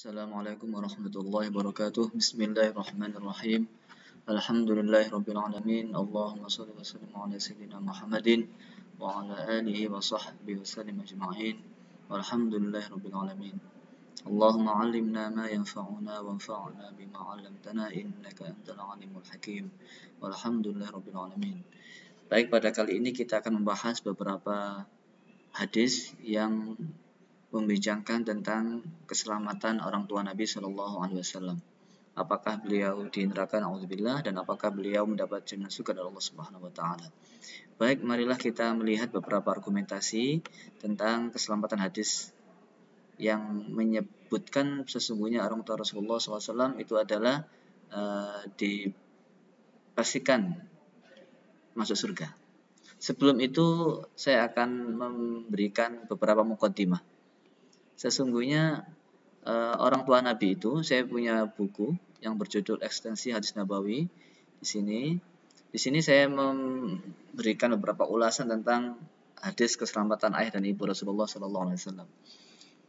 Assalamualaikum warahmatullahi wabarakatuh. Bismillahirrahmanirrahim. Alhamdulillahi alamin. Allahumma shalli wa sallim ala sayyidina Muhammadin wa ala alihi wa sahbihi wa sallim ajma'in. alamin. Allahumma 'allimna ma yanfa'una wanfa'na bima 'allamtana innaka antal alimul hakim. Walhamdulillahi alamin. Baik, pada kali ini kita akan membahas beberapa hadis yang membincangkan tentang keselamatan orang tua Nabi Shallallahu Alaihi Wasallam. Apakah beliau di neraka Alhamdulillah dan apakah beliau mendapat jaminan suka dari Allah Subhanahu wa taala. Baik, marilah kita melihat beberapa argumentasi tentang keselamatan hadis yang menyebutkan sesungguhnya orang tua Rasulullah SAW itu adalah uh, eh, dipastikan masuk surga. Sebelum itu saya akan memberikan beberapa mukaddimah Sesungguhnya uh, orang tua Nabi itu, saya punya buku yang berjudul Ekstensi Hadis Nabawi di sini. Di sini saya memberikan beberapa ulasan tentang hadis keselamatan ayah dan ibu Rasulullah Sallallahu Alaihi Wasallam.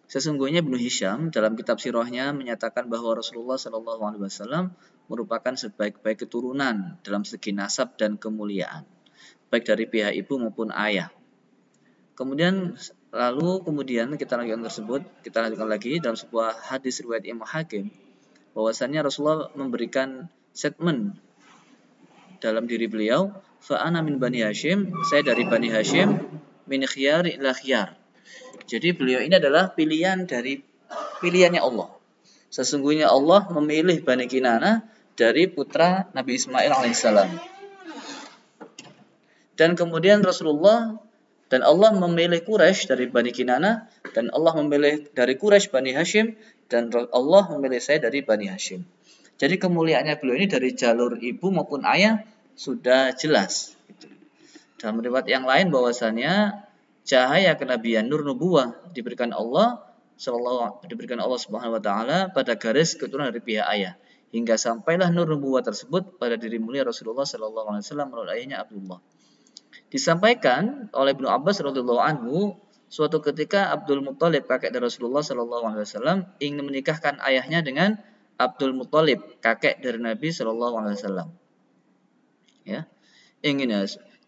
Sesungguhnya Ibnu Hisham dalam kitab sirahnya menyatakan bahwa Rasulullah Sallallahu Alaihi Wasallam merupakan sebaik-baik keturunan dalam segi nasab dan kemuliaan, baik dari pihak ibu maupun ayah. Kemudian Lalu kemudian kita lanjutkan tersebut, kita lanjutkan lagi dalam sebuah hadis riwayat Imam Hakim bahwasanya Rasulullah memberikan statement dalam diri beliau, fa'ana min Bani Hashim, saya dari Bani Hashim, min khiyar ila khiyar. Jadi beliau ini adalah pilihan dari pilihannya Allah. Sesungguhnya Allah memilih Bani Kinana dari putra Nabi Ismail alaihissalam. Dan kemudian Rasulullah dan Allah memilih Quraisy dari Bani Kinana dan Allah memilih dari Quraisy Bani Hashim dan Allah memilih saya dari Bani Hashim. Jadi kemuliaannya beliau ini dari jalur ibu maupun ayah sudah jelas. Dan riwayat yang lain bahwasanya cahaya kenabian nur nubuah diberikan Allah selalu diberikan Allah Subhanahu wa taala pada garis keturunan dari pihak ayah hingga sampailah nur nubuah tersebut pada diri mulia Rasulullah sallallahu alaihi wasallam melalui ayahnya Abdullah. Disampaikan oleh Ibnu Abbas radhiyallahu anhu, suatu ketika Abdul Muthalib kakek dari Rasulullah sallallahu alaihi wasallam ingin menikahkan ayahnya dengan Abdul Muthalib kakek dari Nabi sallallahu alaihi wasallam. Ya. Ingin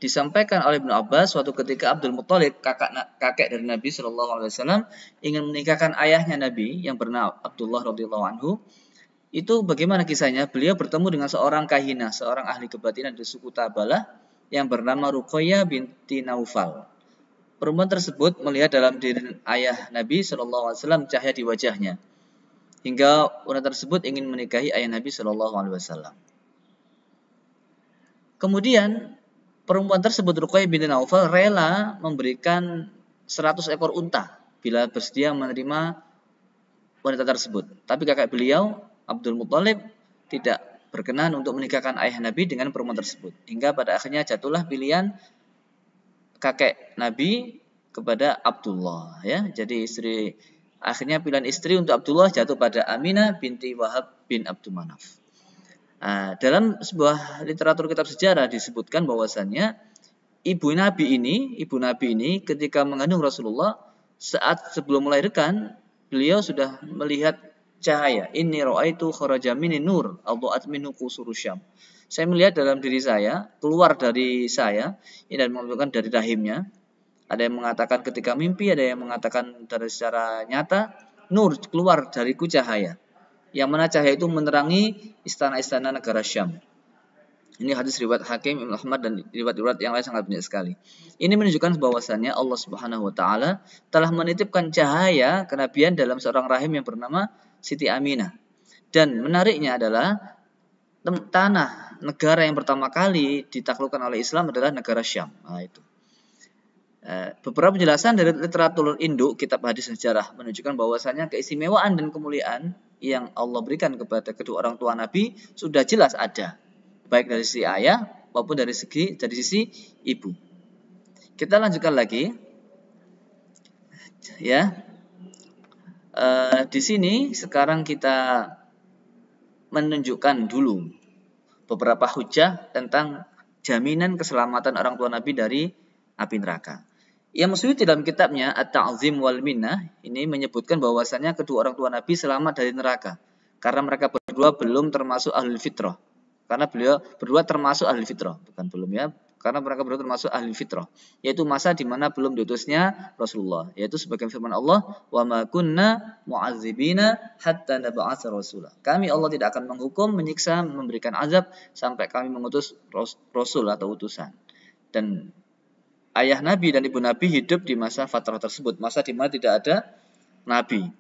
disampaikan oleh Ibnu Abbas suatu ketika Abdul Muthalib kakak kakek dari Nabi sallallahu alaihi wasallam ingin menikahkan ayahnya Nabi yang bernama Abdullah radhiyallahu anhu itu bagaimana kisahnya? Beliau bertemu dengan seorang kahina, seorang ahli kebatinan dari suku Tabalah yang bernama Ruqayyah binti Naufal. Perempuan tersebut melihat dalam diri ayah Nabi SAW cahaya di wajahnya, hingga wanita tersebut ingin menikahi ayah Nabi SAW. Kemudian perempuan tersebut Ruqayyah binti Naufal rela memberikan 100 ekor unta bila bersedia menerima wanita tersebut. Tapi kakak beliau Abdul Muthalib tidak berkenan untuk menikahkan ayah Nabi dengan perempuan tersebut. Hingga pada akhirnya jatuhlah pilihan kakek Nabi kepada Abdullah ya. Jadi istri akhirnya pilihan istri untuk Abdullah jatuh pada Aminah binti Wahab bin Abdul Manaf. Nah, dalam sebuah literatur kitab sejarah disebutkan bahwasannya ibu Nabi ini, ibu Nabi ini ketika mengandung Rasulullah saat sebelum melahirkan beliau sudah melihat cahaya. Ini itu kharaja minni nur Allah adminu qusuru syam. Saya melihat dalam diri saya, keluar dari saya, ini dan menunjukkan dari rahimnya. Ada yang mengatakan ketika mimpi, ada yang mengatakan dari secara nyata, nur keluar dariku cahaya. Yang mana cahaya itu menerangi istana-istana negara Syam. Ini hadis riwayat Hakim, Ibn Ahmad dan riwayat-riwayat yang lain sangat banyak sekali. Ini menunjukkan bahwasannya Allah Subhanahu wa taala telah menitipkan cahaya kenabian dalam seorang rahim yang bernama Siti Aminah. Dan menariknya adalah tanah negara yang pertama kali ditaklukkan oleh Islam adalah negara Syam. Nah, itu. Eh, beberapa penjelasan dari literatur induk kitab hadis sejarah menunjukkan bahwasannya keistimewaan dan kemuliaan yang Allah berikan kepada kedua orang tua Nabi sudah jelas ada baik dari sisi ayah maupun dari segi dari sisi ibu. Kita lanjutkan lagi. Ya. E, di sini sekarang kita menunjukkan dulu beberapa hujah tentang jaminan keselamatan orang tua Nabi dari api neraka. yang maksudnya dalam kitabnya At-Ta'zim wal Minnah ini menyebutkan bahwasanya kedua orang tua Nabi selamat dari neraka karena mereka berdua belum termasuk ahlul fitrah. Karena beliau berdua termasuk ahli fitrah, bukan belum ya, karena mereka berdua termasuk ahli fitrah, yaitu masa di mana belum diutusnya Rasulullah, yaitu sebagai firman Allah, "Wa ma kunna mu'azzibina hatta nab'atsa rasula." Kami Allah tidak akan menghukum, menyiksa, memberikan azab sampai kami mengutus rasul atau utusan. Dan ayah Nabi dan ibu Nabi hidup di masa fatrah tersebut, masa di mana tidak ada nabi.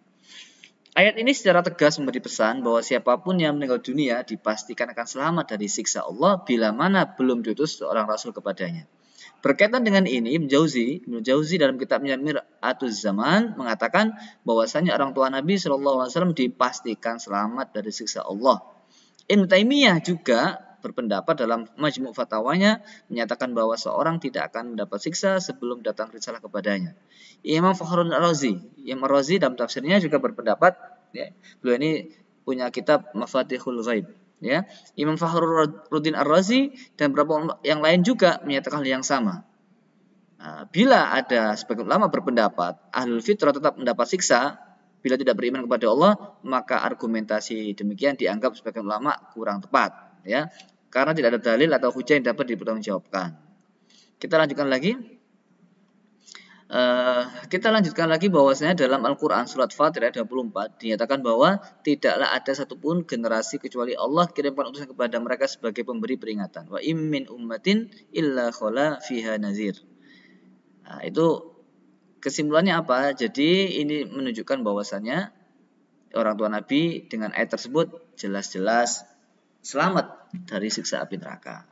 Ayat ini secara tegas memberi pesan bahwa siapapun yang meninggal dunia dipastikan akan selamat dari siksa Allah bila mana belum diutus seorang rasul kepadanya. Berkaitan dengan ini, Ibn Jauzi, Ibn Jauzi dalam kitabnya Atuz Zaman mengatakan bahwasanya orang tua Nabi SAW dipastikan selamat dari siksa Allah. Ibn Taimiyah juga berpendapat dalam majmuk fatwanya menyatakan bahwa seorang tidak akan mendapat siksa sebelum datang risalah kepadanya. Imam Fakhrul Razi, Imam Razi dalam tafsirnya juga berpendapat ya, beliau ini punya kitab Mafatihul Ghaib ya. Imam Fakhruddin Ar-Razi dan beberapa yang lain juga menyatakan hal yang sama. Nah, bila ada sebagian ulama berpendapat ahlul fitrah tetap mendapat siksa bila tidak beriman kepada Allah, maka argumentasi demikian dianggap sebagian ulama kurang tepat, ya karena tidak ada dalil atau hujah yang dapat dipertanggungjawabkan. Kita lanjutkan lagi. Uh, kita lanjutkan lagi bahwasanya dalam Al-Quran surat Fatir ayat 24 dinyatakan bahwa tidaklah ada satupun generasi kecuali Allah kirimkan utusan kepada mereka sebagai pemberi peringatan. Wa immin ummatin illa khola fiha nazir. Nah, itu kesimpulannya apa? Jadi ini menunjukkan bahwasanya orang tua Nabi dengan ayat tersebut jelas-jelas selamat dari siksa api neraka.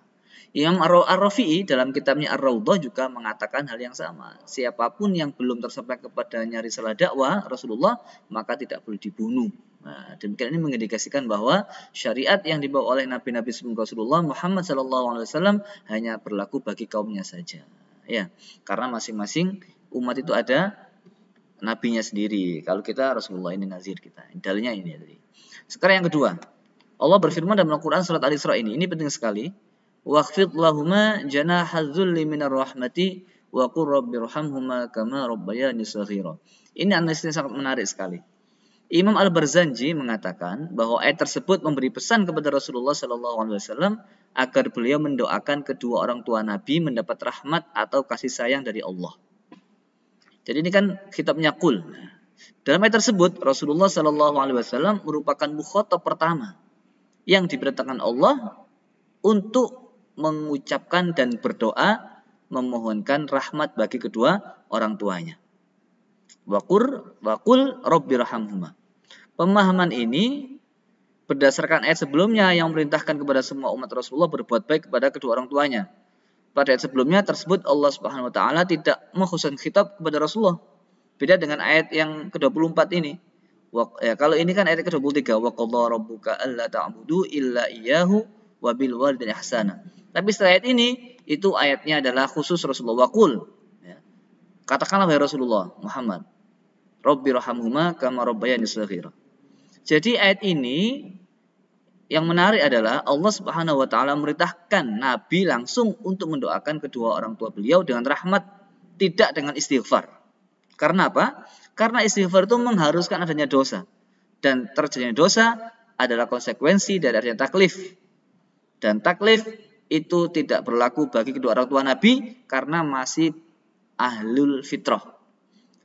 Imam Ar-Rafi'i dalam kitabnya Ar-Raudhah juga mengatakan hal yang sama. Siapapun yang belum tersampai kepadanya risalah dakwah Rasulullah, maka tidak boleh dibunuh. Nah, demikian ini mengindikasikan bahwa syariat yang dibawa oleh nabi-nabi sebelum Rasulullah Muhammad SAW hanya berlaku bagi kaumnya saja. Ya, karena masing-masing umat itu ada nabinya sendiri. Kalau kita Rasulullah ini nazir kita. Dalilnya ini tadi. Sekarang yang kedua, Allah berfirman dalam Al-Quran surat Al-Isra ini. Ini penting sekali. Waqfid lahuma janahadzulli minar rahmati wa qur rabbirhamhuma kama rabbayani saghira. Ini analisis yang sangat menarik sekali. Imam Al-Barzanji mengatakan bahwa ayat tersebut memberi pesan kepada Rasulullah Shallallahu Alaihi Wasallam agar beliau mendoakan kedua orang tua Nabi mendapat rahmat atau kasih sayang dari Allah. Jadi ini kan kitabnya Kul. Dalam ayat tersebut Rasulullah Shallallahu Alaihi Wasallam merupakan mukhotob pertama yang diperintahkan Allah untuk mengucapkan dan berdoa memohonkan rahmat bagi kedua orang tuanya. Wakur wakul robbirhamhuma. Pemahaman ini berdasarkan ayat sebelumnya yang memerintahkan kepada semua umat Rasulullah berbuat baik kepada kedua orang tuanya. Pada ayat sebelumnya tersebut Allah Subhanahu wa taala tidak menghususkan kitab kepada Rasulullah. Beda dengan ayat yang ke-24 ini ya, kalau ini kan ayat ke-23 wa qadha rabbuka alla ta'budu illa iyyahu wa bil walidayni ihsana. Tapi setelah ayat ini itu ayatnya adalah khusus Rasulullah qul Ya. Katakanlah wahai Rasulullah Muhammad, Robbi rahamhuma kama rabbayani shaghira. Jadi ayat ini yang menarik adalah Allah Subhanahu wa taala memerintahkan Nabi langsung untuk mendoakan kedua orang tua beliau dengan rahmat, tidak dengan istighfar. Karena apa? Karena istighfar itu mengharuskan adanya dosa. Dan terjadinya dosa adalah konsekuensi dari adanya taklif. Dan taklif itu tidak berlaku bagi kedua orang tua Nabi karena masih ahlul fitrah.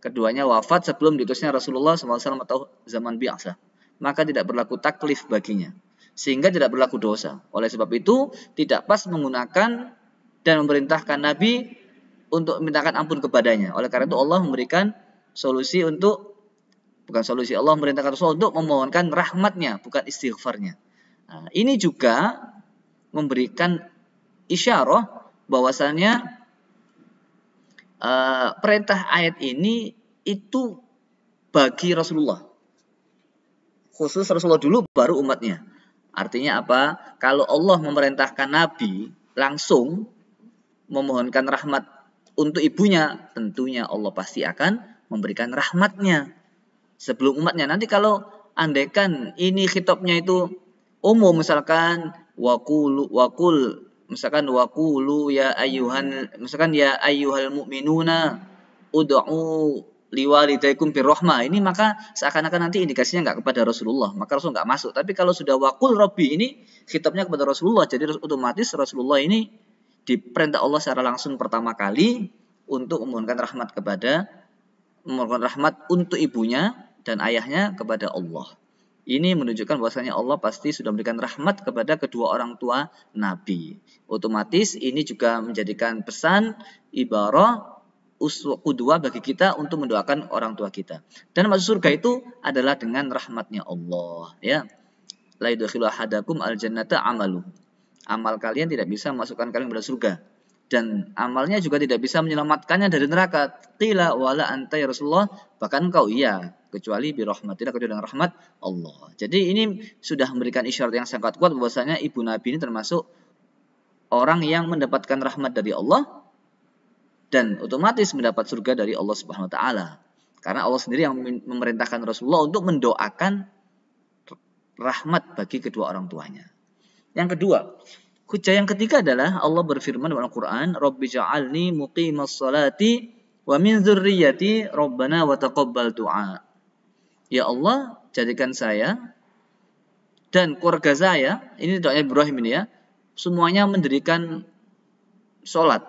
Keduanya wafat sebelum diutusnya Rasulullah SAW atau zaman biasa. Maka tidak berlaku taklif baginya. Sehingga tidak berlaku dosa. Oleh sebab itu tidak pas menggunakan dan memerintahkan Nabi untuk memintakan ampun kepadanya. Oleh karena itu Allah memberikan solusi untuk bukan solusi Allah merintahkan Rasul untuk memohonkan rahmatnya bukan istighfarnya. Nah, ini juga memberikan isyarah bahwasanya uh, perintah ayat ini itu bagi Rasulullah. Khusus Rasulullah dulu baru umatnya. Artinya apa? Kalau Allah memerintahkan Nabi langsung memohonkan rahmat untuk ibunya, tentunya Allah pasti akan memberikan rahmatnya sebelum umatnya. Nanti kalau andaikan ini khitabnya itu umum misalkan wakul wakul misalkan wakulu ya ayuhan misalkan ya ayuhal mu'minuna ud'u liwalidaykum birrohma ini maka seakan-akan nanti indikasinya nggak kepada Rasulullah maka Rasul nggak masuk tapi kalau sudah wakul Robi ini kitabnya kepada Rasulullah jadi otomatis Rasulullah ini diperintah Allah secara langsung pertama kali untuk umumkan rahmat kepada merupakan rahmat untuk ibunya dan ayahnya kepada Allah. Ini menunjukkan bahwasanya Allah pasti sudah memberikan rahmat kepada kedua orang tua Nabi. Otomatis ini juga menjadikan pesan ibarah uswa bagi kita untuk mendoakan orang tua kita. Dan masuk surga itu adalah dengan rahmatnya Allah. Ya. La yudkhilu hadakum al jannata amalu. Amal kalian tidak bisa masukkan kalian ke surga dan amalnya juga tidak bisa menyelamatkannya dari neraka. Qila wala anta ya Rasulullah, bahkan kau iya, kecuali bi rahmatillah kecuali dengan rahmat Allah. Jadi ini sudah memberikan isyarat yang sangat kuat bahwasanya ibu Nabi ini termasuk orang yang mendapatkan rahmat dari Allah dan otomatis mendapat surga dari Allah Subhanahu wa taala. Karena Allah sendiri yang memerintahkan Rasulullah untuk mendoakan rahmat bagi kedua orang tuanya. Yang kedua, Hujah yang ketiga adalah Allah berfirman dalam Al-Qur'an, "Rabbi ja'alni muqimas salati wa min zurriyati rabbana wa taqabbal du'a." Ya Allah, jadikan saya dan keluarga saya, ini doa Ibrahim ini ya, semuanya mendirikan sholat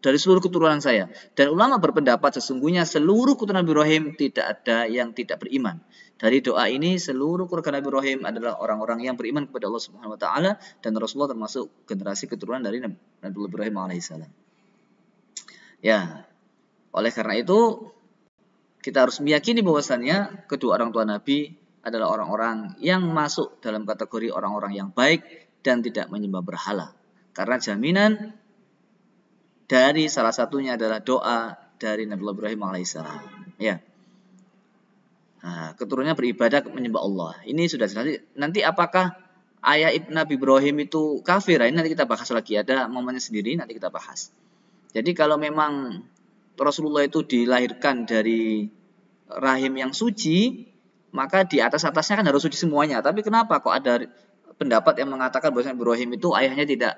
dari seluruh keturunan saya. Dan ulama berpendapat sesungguhnya seluruh keturunan Ibrahim tidak ada yang tidak beriman. Dari doa ini seluruh keluarga Nabi Ibrahim adalah orang-orang yang beriman kepada Allah Subhanahu wa taala dan Rasulullah termasuk generasi keturunan dari Nabi Ibrahim alaihissalam. Ya. Oleh karena itu kita harus meyakini bahwasannya kedua orang tua Nabi adalah orang-orang yang masuk dalam kategori orang-orang yang baik dan tidak menyembah berhala. Karena jaminan dari salah satunya adalah doa dari Nabi Ibrahim alaihissalam. Ya. Nah, keturunannya beribadah menyembah Allah. Ini sudah jelas. Nanti apakah ayah Nabi Ibrahim itu kafir? Ini nanti kita bahas lagi. Ada momennya sendiri, nanti kita bahas. Jadi kalau memang Rasulullah itu dilahirkan dari rahim yang suci, maka di atas-atasnya kan harus suci semuanya. Tapi kenapa kok ada pendapat yang mengatakan bahwa Ibrahim itu ayahnya tidak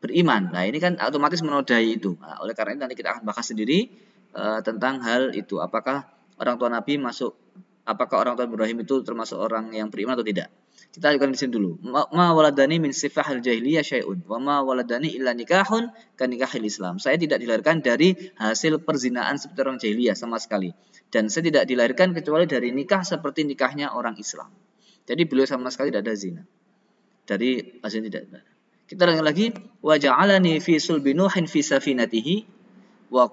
beriman? Nah ini kan otomatis menodai itu. Nah, oleh karena itu nanti kita akan bahas sendiri uh, tentang hal itu. Apakah orang tua Nabi masuk apakah orang tua Ibrahim itu termasuk orang yang beriman atau tidak. Kita ajukan di sini dulu. Ma waladani min sifahil jahiliyah syai'un wa ma waladani illa nikahun kan Islam. Saya tidak dilahirkan dari hasil perzinaan seperti orang jahiliyah sama sekali dan saya tidak dilahirkan kecuali dari nikah seperti nikahnya orang Islam. Jadi beliau sama sekali tidak ada zina. Dari hasil tidak ada. Kita lanjut lagi wa ja'alani fi sulbinuhin fi safinatihi wa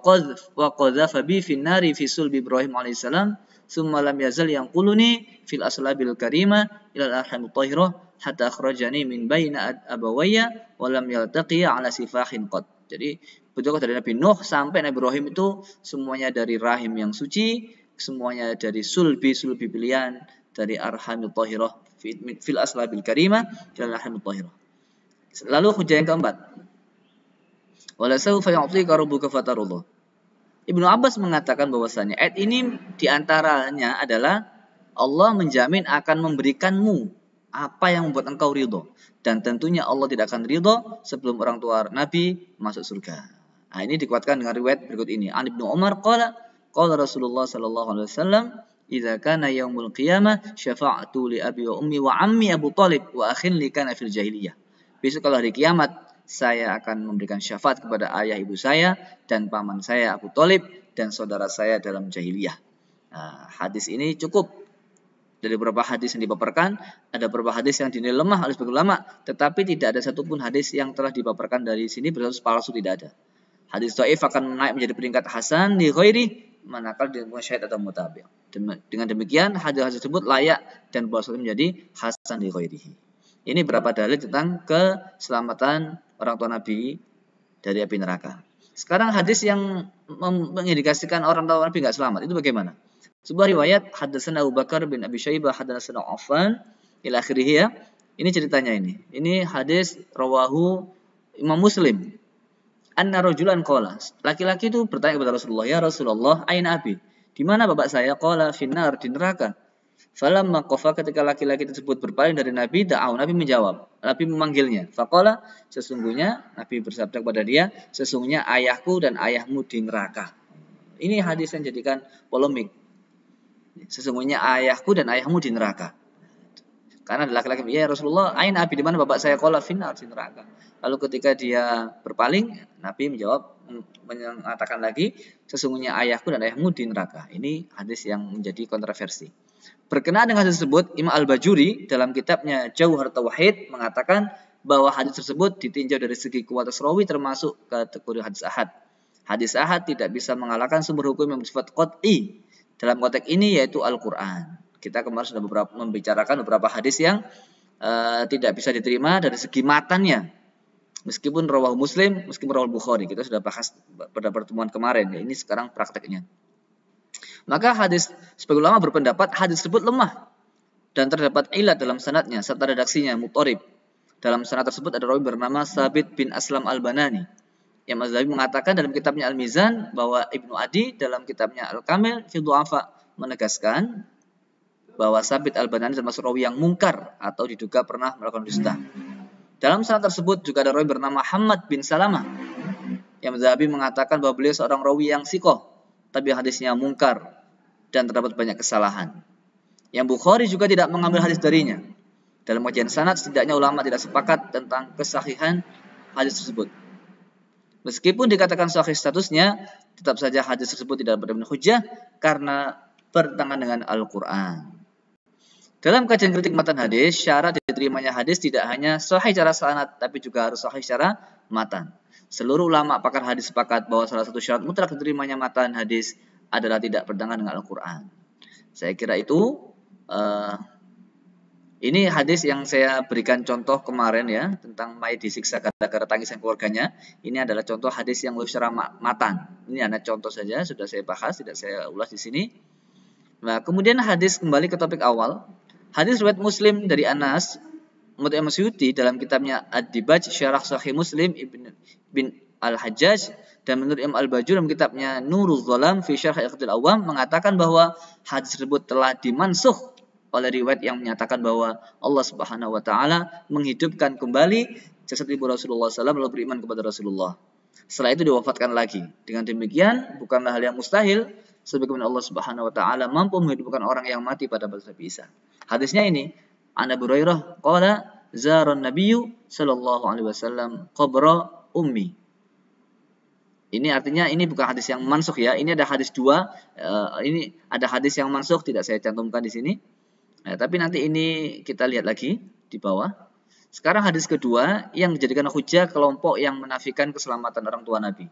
qadhafabi wa bi fi nari fi sulbi Ibrahim alaihissalam ثم لم يزل yang في الأصلاب الكريمة إلى ilal الطاهرة حتى أخرجني من بين أبوي ولم يلتقي على سفاح ala Jadi berdoa dari Nabi Nuh sampai Nabi Ibrahim itu semuanya dari rahim yang suci, semuanya dari sulbi sulbi pilihan dari arhamul tahirah fil aslabil karima ilal arhamul tahirah. Lalu hujah yang keempat. Wala sawfa yu'tika rabbuka fatarullah. Ibnu Abbas mengatakan bahwasanya ayat ini diantaranya adalah Allah menjamin akan memberikanmu apa yang membuat engkau ridho. Dan tentunya Allah tidak akan ridho sebelum orang tua Nabi masuk surga. Nah, ini dikuatkan dengan riwayat berikut ini. An Ibnu Umar qala qala Rasulullah sallallahu alaihi wasallam idza kana yaumul qiyamah syafa'tu li abi wa ummi wa ammi Abu Talib wa akhin li kana fil jahiliyah. Besok kalau hari kiamat saya akan memberikan syafaat kepada ayah ibu saya dan paman saya Abu Talib dan saudara saya dalam jahiliyah. Nah, hadis ini cukup dari beberapa hadis yang dipaparkan, ada beberapa hadis yang dinilai lemah oleh sebagian ulama, tetapi tidak ada satupun hadis yang telah dipaparkan dari sini berarti palsu tidak ada. Hadis Taif akan naik menjadi peringkat hasan di Khairi manakal di syahid atau mutabi'. Dengan demikian hadis hadis tersebut layak dan boleh menjadi hasan di Khairi. Ini berapa dalil tentang keselamatan orang tua Nabi dari api neraka. Sekarang hadis yang mengindikasikan orang tua Nabi nggak selamat itu bagaimana? Sebuah riwayat hadasana Abu Bakar bin Abi Syaibah hadasana Affan ila akhirih ya. Ini ceritanya ini. Ini hadis rawahu Imam Muslim. Anna rajulan qala. Laki-laki itu bertanya kepada Rasulullah, "Ya Rasulullah, aina abi?" Di mana bapak saya? Qala finnar di neraka. Falam makova ketika laki-laki tersebut berpaling dari Nabi, da'au. Nabi menjawab. Nabi memanggilnya. Fakola sesungguhnya, Nabi bersabda kepada dia, sesungguhnya ayahku dan ayahmu di neraka. Ini hadis yang jadikan polemik. Sesungguhnya ayahku dan ayahmu di neraka. Karena laki-laki, ya Rasulullah, ain Nabi di mana bapak saya kola final di neraka. Lalu ketika dia berpaling, Nabi menjawab, mm, mengatakan lagi, sesungguhnya ayahku dan ayahmu di neraka. Ini hadis yang menjadi kontroversi. Berkenaan dengan tersebut, Imam Al-Bajuri dalam kitabnya Jauhar Tauhid mengatakan bahwa hadis tersebut ditinjau dari segi kuat rawi termasuk kategori hadis ahad. Hadis ahad tidak bisa mengalahkan sumber hukum yang bersifat koti. Dalam konteks ini yaitu Al-Quran. Kita kemarin sudah beberapa, membicarakan beberapa hadis yang uh, tidak bisa diterima dari segi matanya. Meskipun rawahu muslim, meskipun rawahu bukhari. Kita sudah bahas pada pertemuan kemarin. Ya, ini sekarang prakteknya. Maka hadis sebagai ulama berpendapat hadis tersebut lemah dan terdapat ilat dalam sanatnya serta redaksinya mutorib. Dalam sanat tersebut ada rawi bernama Sabit bin Aslam Al-Banani. Yang Mazhabi mengatakan dalam kitabnya Al-Mizan bahwa Ibnu Adi dalam kitabnya Al-Kamil fi menegaskan bahwa Sabit Al-Banani termasuk rawi yang mungkar atau diduga pernah melakukan dusta. Dalam sanat tersebut juga ada rawi bernama Hamad bin Salama, Yang Mazhabi mengatakan bahwa beliau seorang rawi yang sikoh tapi hadisnya mungkar dan terdapat banyak kesalahan. Yang Bukhari juga tidak mengambil hadis darinya. Dalam kajian sanad setidaknya ulama tidak sepakat tentang kesahihan hadis tersebut. Meskipun dikatakan sahih statusnya, tetap saja hadis tersebut tidak benar-benar hujah karena bertentangan dengan Al-Quran. Dalam kajian kritik matan hadis, syarat diterimanya hadis tidak hanya sahih cara sanad, tapi juga harus sahih cara matan. Seluruh ulama pakar hadis sepakat bahwa salah satu syarat mutlak diterimanya matan hadis adalah tidak bertentangan dengan Al-Quran. Saya kira itu uh, ini hadis yang saya berikan contoh kemarin ya tentang Mai disiksa gara-gara tangisan keluarganya. Ini adalah contoh hadis yang lebih secara matan. Ini hanya contoh saja sudah saya bahas, tidak saya ulas di sini. Nah, kemudian hadis kembali ke topik awal. Hadis riwayat Muslim dari Anas Menurut Imam Suyuti dalam kitabnya Ad-Dibaj Syarah Sahih Muslim Ibn bin Al-Hajjaj dan menurut Imam Al-Bajur dalam kitabnya Nurul Zalam fi Syarah Iqdil Awam mengatakan bahwa hadis tersebut telah dimansuh oleh riwayat yang menyatakan bahwa Allah Subhanahu wa taala menghidupkan kembali jasad ibu Rasulullah SAW lalu beriman kepada Rasulullah. Setelah itu diwafatkan lagi. Dengan demikian bukanlah hal yang mustahil sebagaimana Allah Subhanahu wa taala mampu menghidupkan orang yang mati pada masa bisa. Hadisnya ini An Abu Hurairah qala zaran nabiyyu sallallahu alaihi wasallam qabra ummi. Ini artinya ini bukan hadis yang mansuk ya. Ini ada hadis dua. Eh, ini ada hadis yang mansuk tidak saya cantumkan di sini. Nah, tapi nanti ini kita lihat lagi di bawah. Sekarang hadis kedua yang dijadikan hujah kelompok yang menafikan keselamatan orang tua Nabi.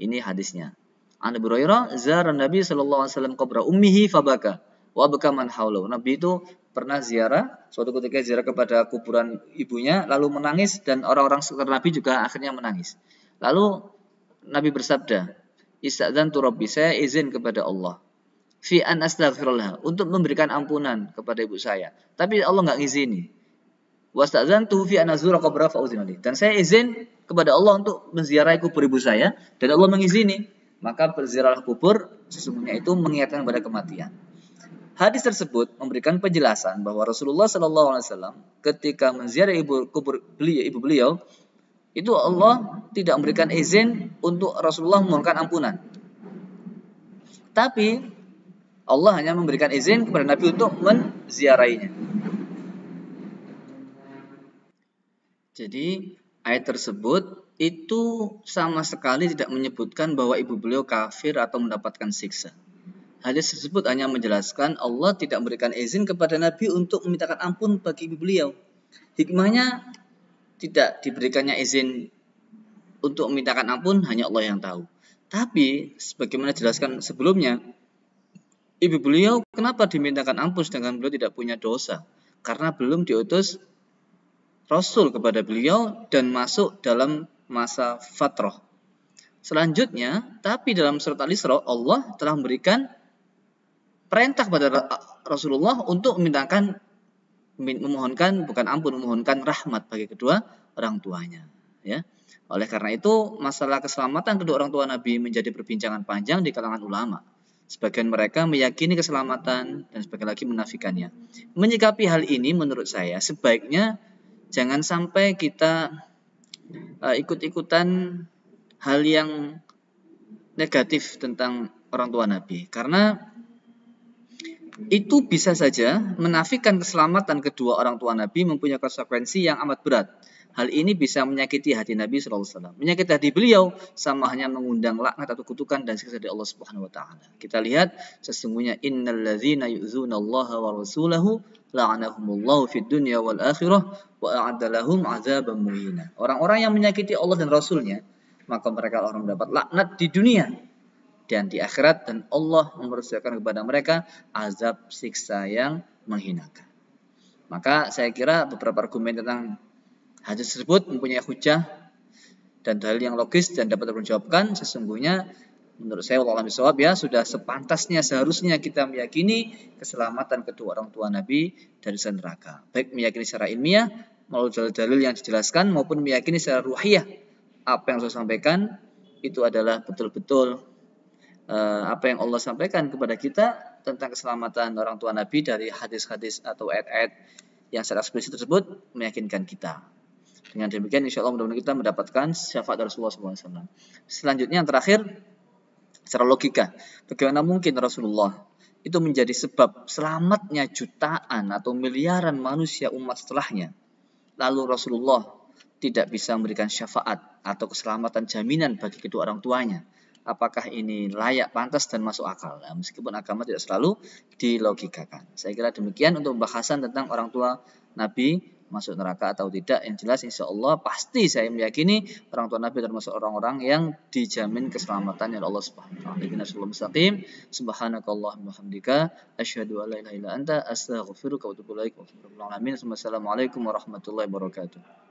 Ini hadisnya. An Abu Hurairah, Zaran Nabi sallallahu alaihi wasallam qabra ummihi fabaka wa bekaman man haulau. Nabi itu pernah ziarah, suatu ketika ziarah kepada kuburan ibunya, lalu menangis dan orang-orang sekitar Nabi juga akhirnya menangis. Lalu Nabi bersabda, ista'zan tu Rabbi, saya izin kepada Allah. Fi an astaghfirullah, untuk memberikan ampunan kepada ibu saya. Tapi Allah nggak ngizini. Wastadzan tu fi an azura qabra Dan saya izin kepada Allah untuk menziarahi kubur ibu saya dan Allah mengizini. Maka berziarah kubur sesungguhnya itu mengingatkan kepada kematian. Hadis tersebut memberikan penjelasan bahwa Rasulullah SAW ketika menziarahi ibu kubur beliau, ibu beliau, itu Allah tidak memberikan izin untuk Rasulullah memohonkan ampunan. Tapi Allah hanya memberikan izin kepada Nabi untuk menziarahinya. Jadi ayat tersebut itu sama sekali tidak menyebutkan bahwa ibu beliau kafir atau mendapatkan siksa. Hadis tersebut hanya menjelaskan Allah tidak memberikan izin kepada Nabi untuk memintakan ampun bagi beliau. Hikmahnya tidak diberikannya izin untuk memintakan ampun hanya Allah yang tahu. Tapi sebagaimana jelaskan sebelumnya, ibu beliau kenapa dimintakan ampun sedangkan beliau tidak punya dosa? Karena belum diutus Rasul kepada beliau dan masuk dalam masa fatroh. Selanjutnya, tapi dalam surat Al-Isra Allah telah memberikan perintah kepada Rasulullah untuk memintakan memohonkan bukan ampun memohonkan rahmat bagi kedua orang tuanya ya oleh karena itu masalah keselamatan kedua orang tua Nabi menjadi perbincangan panjang di kalangan ulama sebagian mereka meyakini keselamatan dan sebagian lagi menafikannya menyikapi hal ini menurut saya sebaiknya jangan sampai kita uh, ikut-ikutan hal yang negatif tentang orang tua Nabi karena itu bisa saja menafikan keselamatan kedua orang tua Nabi mempunyai konsekuensi yang amat berat. Hal ini bisa menyakiti hati Nabi SAW. Menyakiti hati beliau sama hanya mengundang laknat atau kutukan dan siksa dari Allah Subhanahu wa taala. Kita lihat sesungguhnya innalladzina yu'dzuna Allah wa rasulahu la'anahumullahu fid dunya wal akhirah wa a'adda lahum 'adzaban Orang-orang yang menyakiti Allah dan rasulnya maka mereka orang dapat laknat di dunia dan di akhirat dan Allah mempersiapkan kepada mereka azab siksa yang menghinakan. Maka saya kira beberapa argumen tentang hadis tersebut mempunyai hujah dan dalil yang logis dan dapat diperjawabkan sesungguhnya menurut saya Allah bisawab ya sudah sepantasnya seharusnya kita meyakini keselamatan kedua orang tua Nabi dari neraka. Baik meyakini secara ilmiah melalui dalil-dalil yang dijelaskan maupun meyakini secara ruhiyah apa yang saya sampaikan itu adalah betul-betul uh, apa yang Allah sampaikan kepada kita tentang keselamatan orang tua Nabi dari hadis-hadis atau ayat-ayat yang secara eksplisit tersebut meyakinkan kita. Dengan demikian insya Allah mudah-mudahan kita mendapatkan syafaat Rasulullah SAW. Selanjutnya yang terakhir, secara logika, bagaimana mungkin Rasulullah itu menjadi sebab selamatnya jutaan atau miliaran manusia umat setelahnya. Lalu Rasulullah tidak bisa memberikan syafaat atau keselamatan jaminan bagi kedua orang tuanya apakah ini layak, pantas, dan masuk akal. Nah, meskipun agama tidak selalu dilogikakan. Saya kira demikian untuk pembahasan tentang orang tua Nabi masuk neraka atau tidak. Yang jelas insya Allah pasti saya meyakini orang tua Nabi termasuk orang-orang yang dijamin keselamatan oleh Allah Subhanahu wa taala. Subhanakallahumma hamdika asyhadu an la ilaha illa anta astaghfiruka wa Wassalamualaikum warahmatullahi wabarakatuh.